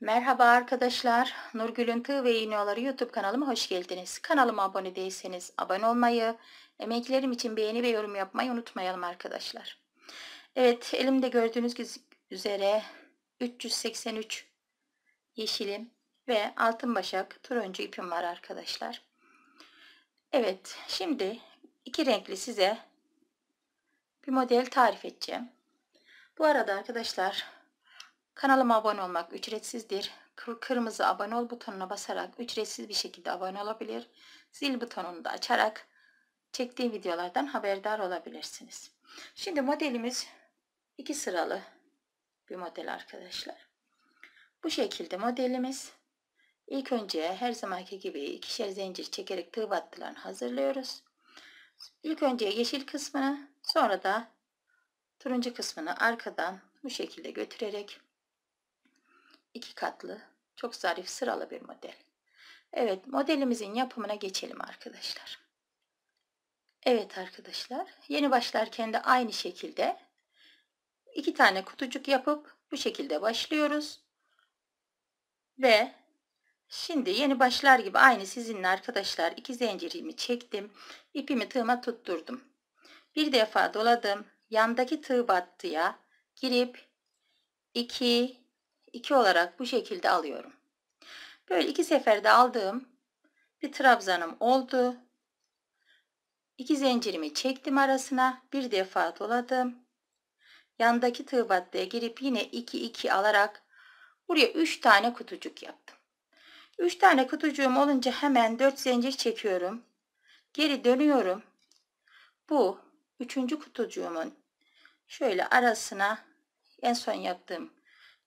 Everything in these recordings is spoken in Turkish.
Merhaba arkadaşlar. Nurgül'ün Tığ ve İğneoları YouTube kanalıma hoş geldiniz. Kanalıma abone değilseniz abone olmayı, emeklerim için beğeni ve yorum yapmayı unutmayalım arkadaşlar. Evet, elimde gördüğünüz üzere 383 yeşilim ve altın başak turuncu ipim var arkadaşlar. Evet, şimdi iki renkli size bir model tarif edeceğim. Bu arada arkadaşlar Kanalıma abone olmak ücretsizdir. Kırmızı abone ol butonuna basarak ücretsiz bir şekilde abone olabilir. Zil butonunu da açarak çektiğim videolardan haberdar olabilirsiniz. Şimdi modelimiz iki sıralı bir model arkadaşlar. Bu şekilde modelimiz. İlk önce her zamanki gibi ikişer zincir çekerek tığ battılarını hazırlıyoruz. İlk önce yeşil kısmını sonra da turuncu kısmını arkadan bu şekilde götürerek iki katlı, çok zarif sıralı bir model. Evet, modelimizin yapımına geçelim arkadaşlar. Evet arkadaşlar, yeni başlarken de aynı şekilde iki tane kutucuk yapıp bu şekilde başlıyoruz. Ve şimdi yeni başlar gibi aynı sizinle arkadaşlar iki zincirimi çektim. ipimi tığıma tutturdum. Bir defa doladım. Yandaki tığ battıya girip 2 2 olarak bu şekilde alıyorum. Böyle iki seferde aldığım bir trabzanım oldu. İki zincirimi çektim arasına. Bir defa doladım. Yandaki tığ battıya girip yine 2-2 alarak buraya 3 tane kutucuk yaptım. 3 tane kutucuğum olunca hemen 4 zincir çekiyorum. Geri dönüyorum. Bu 3. kutucuğumun şöyle arasına en son yaptığım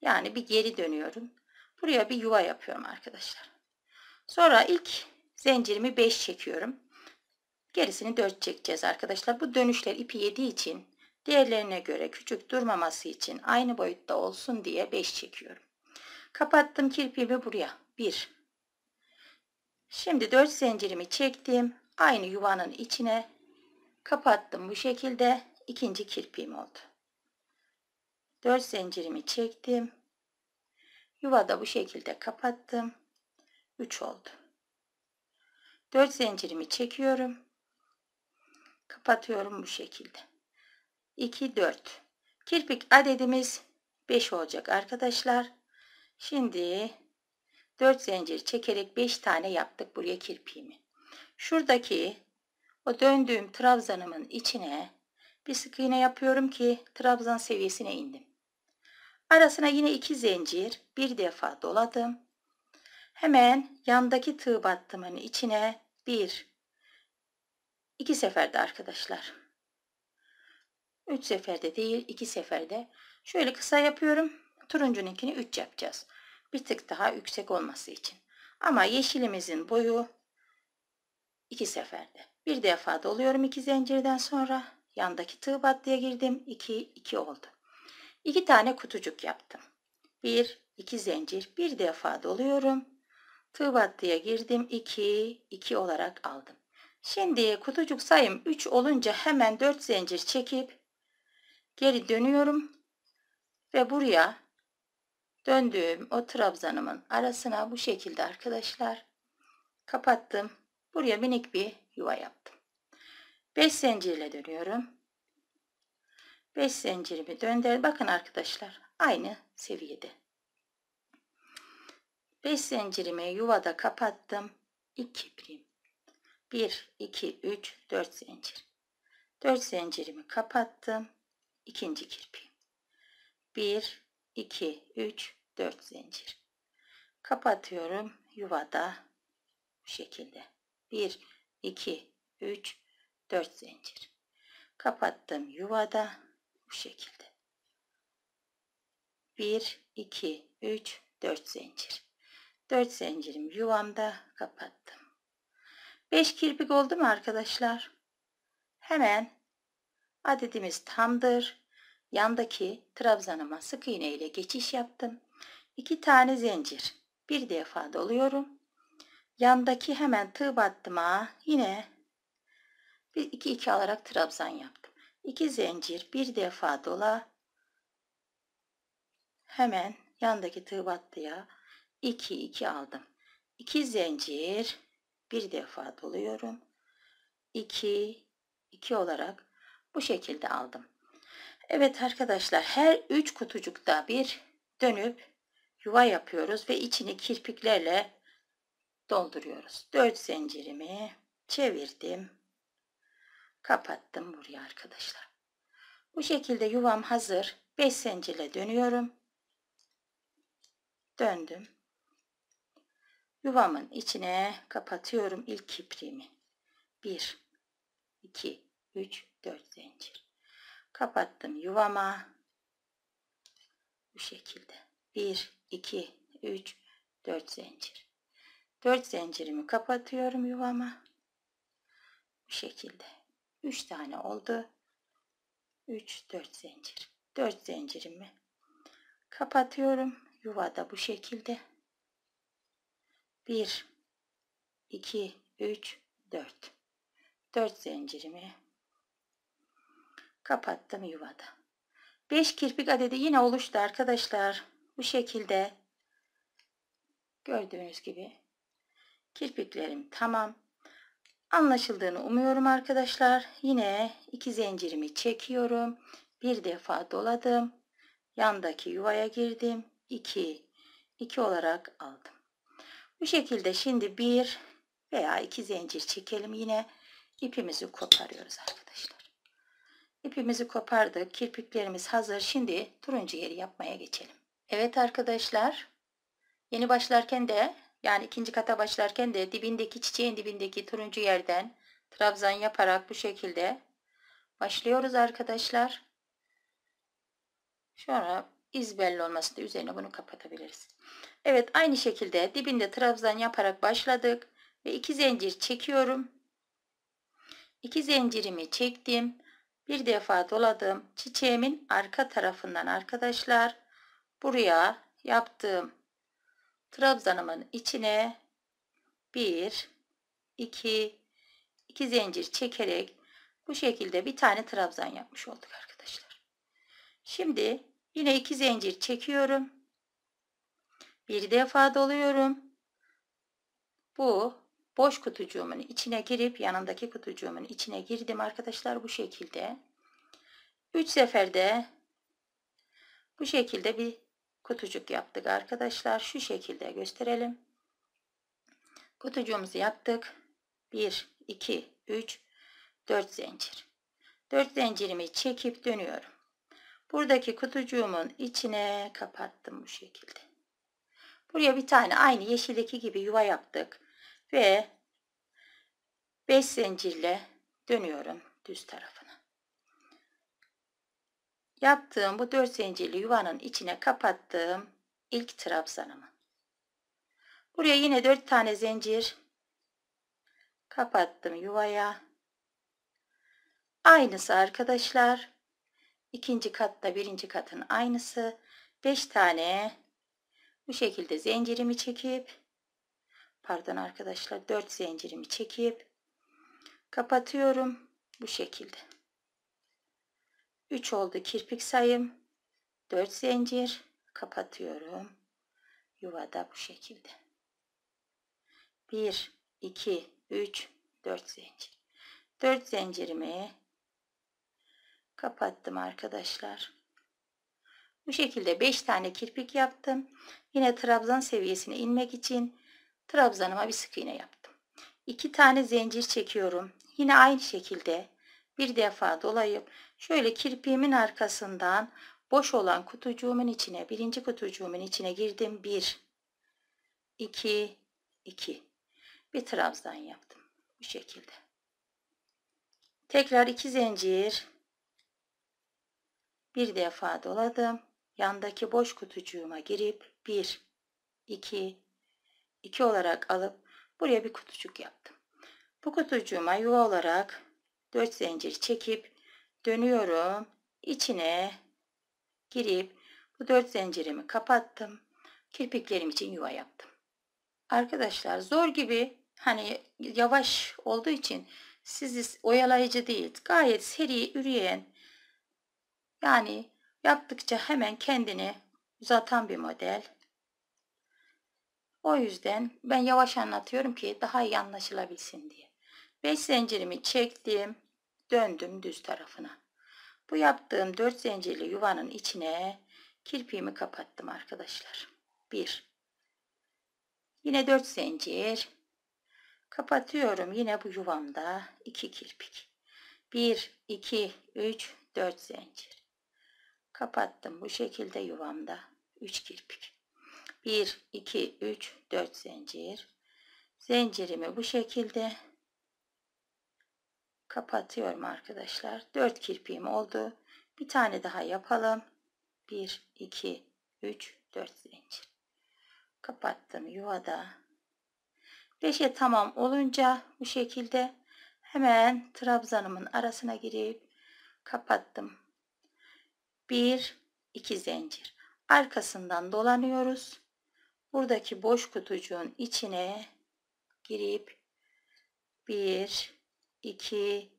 yani bir geri dönüyorum. Buraya bir yuva yapıyorum arkadaşlar. Sonra ilk zincirimi 5 çekiyorum. Gerisini 4 çekeceğiz arkadaşlar. Bu dönüşler ipi yediği için diğerlerine göre küçük durmaması için aynı boyutta olsun diye 5 çekiyorum. Kapattım kirpiğimi buraya. 1 Şimdi 4 zincirimi çektim. Aynı yuvanın içine kapattım bu şekilde. ikinci kirpiğim oldu. 4 zincirimi çektim. Yuvada bu şekilde kapattım. 3 oldu. 4 zincirimi çekiyorum. Kapatıyorum bu şekilde. 2 4. Kirpik adedimiz 5 olacak arkadaşlar. Şimdi 4 zincir çekerek 5 tane yaptık buraya kirpiğimi. Şuradaki o döndüğüm trabzanımın içine bir sık iğne yapıyorum ki trabzan seviyesine indim. Arasına yine iki zincir bir defa doladım. Hemen yandaki tığ battımın hani içine bir, iki seferde arkadaşlar. Üç seferde değil iki seferde. Şöyle kısa yapıyorum. Turuncuninkini üç yapacağız. Bir tık daha yüksek olması için. Ama yeşilimizin boyu iki seferde. Bir defa doluyorum iki zincirden sonra. Yandaki tığ battıya girdim. 2 iki oldu. 2 tane kutucuk yaptım. 1, 2 zincir bir defa doluyorum. Tığ battıya girdim. 2, 2 olarak aldım. Şimdi kutucuk sayım 3 olunca hemen 4 zincir çekip geri dönüyorum. Ve buraya döndüğüm o trabzanımın arasına bu şekilde arkadaşlar kapattım. Buraya minik bir yuva yaptım. 5 zincirle dönüyorum. 5 zincirimi döndür. Bakın arkadaşlar aynı seviyede. 5 zincirimi yuvada kapattım. 2 prim. 1, 2, 3, 4 zincir. 4 zincirimi kapattım. ikinci kirpiğim. 1, 2, 3, 4 zincir. Kapatıyorum yuvada bu şekilde. 1, 2, 3, 4 zincir. Kapattım yuvada bu şekilde. 1, 2, 3, 4 zincir. 4 zincirim yuvamda kapattım. 5 kirpik oldu mu arkadaşlar? Hemen adedimiz tamdır. Yandaki trabzanıma sık iğne ile geçiş yaptım. 2 tane zincir. Bir defa doluyorum. Yandaki hemen tığ battıma yine bir iki iki alarak trabzan yaptım. 2 zincir bir defa dola hemen yandaki tığ battıya 2 2 aldım 2 zincir bir defa doluyorum 2 2 olarak bu şekilde aldım Evet arkadaşlar her 3 kutucukta bir dönüp yuva yapıyoruz ve içini kirpiklerle dolduruyoruz 4 zincirimi çevirdim Kapattım buraya arkadaşlar. Bu şekilde yuvam hazır. 5 zincirle dönüyorum. Döndüm. Yuvamın içine kapatıyorum ilk kipriğimi. 1 2 3 4 zincir. Kapattım yuvama. Bu şekilde. 1 2 3 4 zincir. 4 zincirimi kapatıyorum yuvama. Bu şekilde. 3 tane oldu. 3 4 zincir. 4 zincirimi kapatıyorum. Yuvada bu şekilde. 1 2 3 4. 4 zincirimi kapattım yuvada. 5 kirpik adedi yine oluştu arkadaşlar. Bu şekilde gördüğünüz gibi kirpiklerim tamam. Anlaşıldığını umuyorum arkadaşlar. Yine iki zincirimi çekiyorum. Bir defa doladım. Yandaki yuvaya girdim. 2 2 olarak aldım. Bu şekilde şimdi bir veya iki zincir çekelim. Yine ipimizi koparıyoruz arkadaşlar. İpimizi kopardık. Kirpiklerimiz hazır. Şimdi turuncu yeri yapmaya geçelim. Evet arkadaşlar. Yeni başlarken de yani ikinci kata başlarken de dibindeki çiçeğin dibindeki turuncu yerden trabzan yaparak bu şekilde başlıyoruz arkadaşlar. Sonra iz belli olması da üzerine bunu kapatabiliriz. Evet aynı şekilde dibinde trabzan yaparak başladık ve iki zincir çekiyorum. İki zincirimi çektim. Bir defa doladım. Çiçeğimin arka tarafından arkadaşlar buraya yaptığım trabzanımın içine 1 2 2 zincir çekerek bu şekilde bir tane trabzan yapmış olduk arkadaşlar. Şimdi yine 2 zincir çekiyorum. Bir defa doluyorum. Bu boş kutucuğumun içine girip yanındaki kutucuğumun içine girdim arkadaşlar bu şekilde. 3 seferde bu şekilde bir kutucuk yaptık arkadaşlar. Şu şekilde gösterelim. Kutucuğumuzu yaptık. 1, 2, 3, 4 zincir. 4 zincirimi çekip dönüyorum. Buradaki kutucuğumun içine kapattım bu şekilde. Buraya bir tane aynı yeşildeki gibi yuva yaptık. Ve 5 zincirle dönüyorum düz tarafına yaptığım bu 4 zincirli yuvanın içine kapattığım ilk trabzanımı. Buraya yine 4 tane zincir kapattım yuvaya. Aynısı arkadaşlar. İkinci katta birinci katın aynısı. 5 tane bu şekilde zincirimi çekip pardon arkadaşlar 4 zincirimi çekip kapatıyorum bu şekilde. 3 oldu kirpik sayım 4 zincir kapatıyorum yuvada bu şekilde 1 2 3 4 zincir 4 zincirimi kapattım arkadaşlar bu şekilde 5 tane kirpik yaptım yine trabzan seviyesine inmek için trabzanıma bir sık iğne yaptım 2 tane zincir çekiyorum yine aynı şekilde bir defa dolayıp Şöyle kirpiğimin arkasından boş olan kutucuğumun içine birinci kutucuğumun içine girdim. 1 2 2 bir trabzan yaptım bu şekilde. Tekrar 2 zincir bir defa doladım. Yandaki boş kutucuğuma girip 1 2 2 olarak alıp buraya bir kutucuk yaptım. Bu kutucuğuma yuva olarak 4 zincir çekip dönüyorum. içine girip bu dört zincirimi kapattım. Kirpiklerim için yuva yaptım. Arkadaşlar zor gibi hani yavaş olduğu için sizi oyalayıcı değil. Gayet seri üreyen yani yaptıkça hemen kendini uzatan bir model. O yüzden ben yavaş anlatıyorum ki daha iyi anlaşılabilsin diye. 5 zincirimi çektim döndüm düz tarafına. Bu yaptığım 4 zincirli yuvanın içine kirpiğimi kapattım arkadaşlar. 1 Yine 4 zincir kapatıyorum yine bu yuvamda 2 kirpik. 1 2 3 4 zincir. Kapattım bu şekilde yuvamda 3 kirpik. 1 2 3 4 zincir. Zincirimi bu şekilde kapatıyorum arkadaşlar. 4 kirpiğim oldu. Bir tane daha yapalım. 1, 2, 3, 4 zincir. Kapattım yuvada. 5'e tamam olunca bu şekilde hemen trabzanımın arasına girip kapattım. 1, 2 zincir. Arkasından dolanıyoruz. Buradaki boş kutucuğun içine girip 1, 2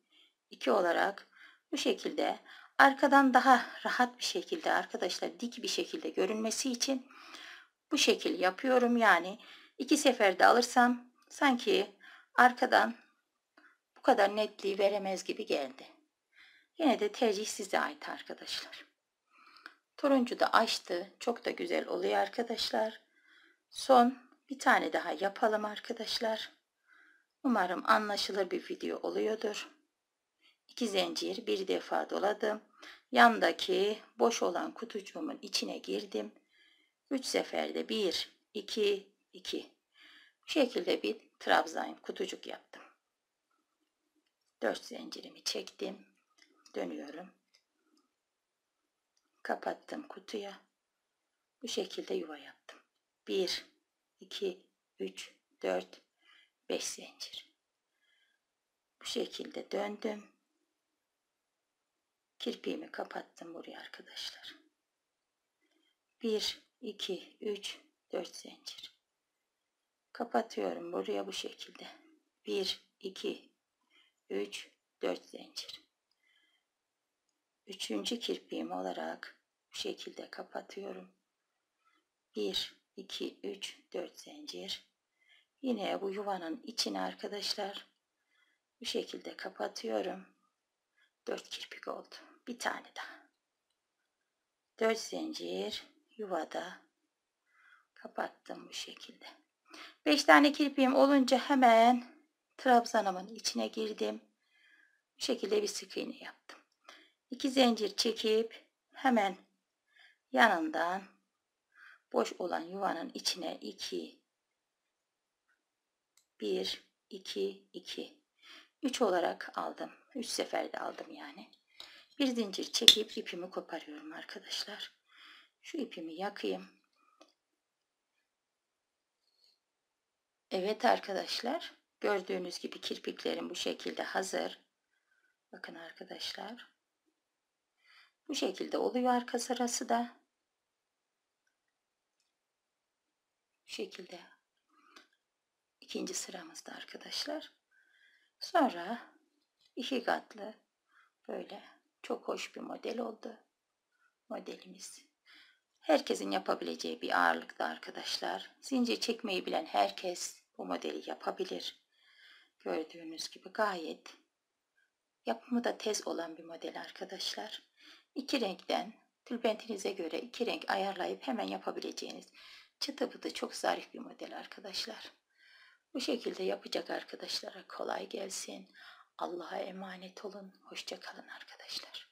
2 olarak bu şekilde arkadan daha rahat bir şekilde arkadaşlar dik bir şekilde görünmesi için bu şekil yapıyorum. Yani iki seferde alırsam sanki arkadan bu kadar netliği veremez gibi geldi. Yine de tercih size ait arkadaşlar. Turuncu da açtı. Çok da güzel oluyor arkadaşlar. Son bir tane daha yapalım arkadaşlar. Umarım anlaşılır bir video oluyordur. İki zincir bir defa doladım. Yandaki boş olan kutucuğumun içine girdim. 3 seferde 1, 2, 2. Bu şekilde bir trabzan kutucuk yaptım. 4 zincirimi çektim. Dönüyorum. Kapattım kutuya. Bu şekilde yuva yaptım. 1, 2, 3, 4, 5 zincir. Bu şekilde döndüm. Kirpiğimi kapattım buraya arkadaşlar. 1, 2, 3, 4 zincir. Kapatıyorum buraya bu şekilde. 1, 2, 3, 4 zincir. Üçüncü kirpiğim olarak bu şekilde kapatıyorum. 1, 2, 3, 4 zincir. Yine bu yuvanın içini arkadaşlar bu şekilde kapatıyorum. 4 kirpik oldu. Bir tane daha. 4 zincir yuvada kapattım bu şekilde. 5 tane kirpiğim olunca hemen trabzanımın içine girdim. Bu şekilde bir sık iğne yaptım. 2 zincir çekip hemen yanından boş olan yuvanın içine 2 1, 2, 2. 3 olarak aldım. 3 seferde aldım yani. Bir zincir çekip ipimi koparıyorum arkadaşlar. Şu ipimi yakayım. Evet arkadaşlar. Gördüğünüz gibi kirpiklerim bu şekilde hazır. Bakın arkadaşlar. Bu şekilde oluyor arka sırası da. Bu şekilde ikinci sıramızda arkadaşlar. Sonra iki katlı böyle çok hoş bir model oldu. Modelimiz. Herkesin yapabileceği bir ağırlıkta arkadaşlar. Zincir çekmeyi bilen herkes bu modeli yapabilir. Gördüğünüz gibi gayet yapımı da tez olan bir model arkadaşlar. İki renkten tülbentinize göre iki renk ayarlayıp hemen yapabileceğiniz çıtı pıtı çok zarif bir model arkadaşlar. Bu şekilde yapacak arkadaşlara kolay gelsin. Allah'a emanet olun. Hoşçakalın arkadaşlar.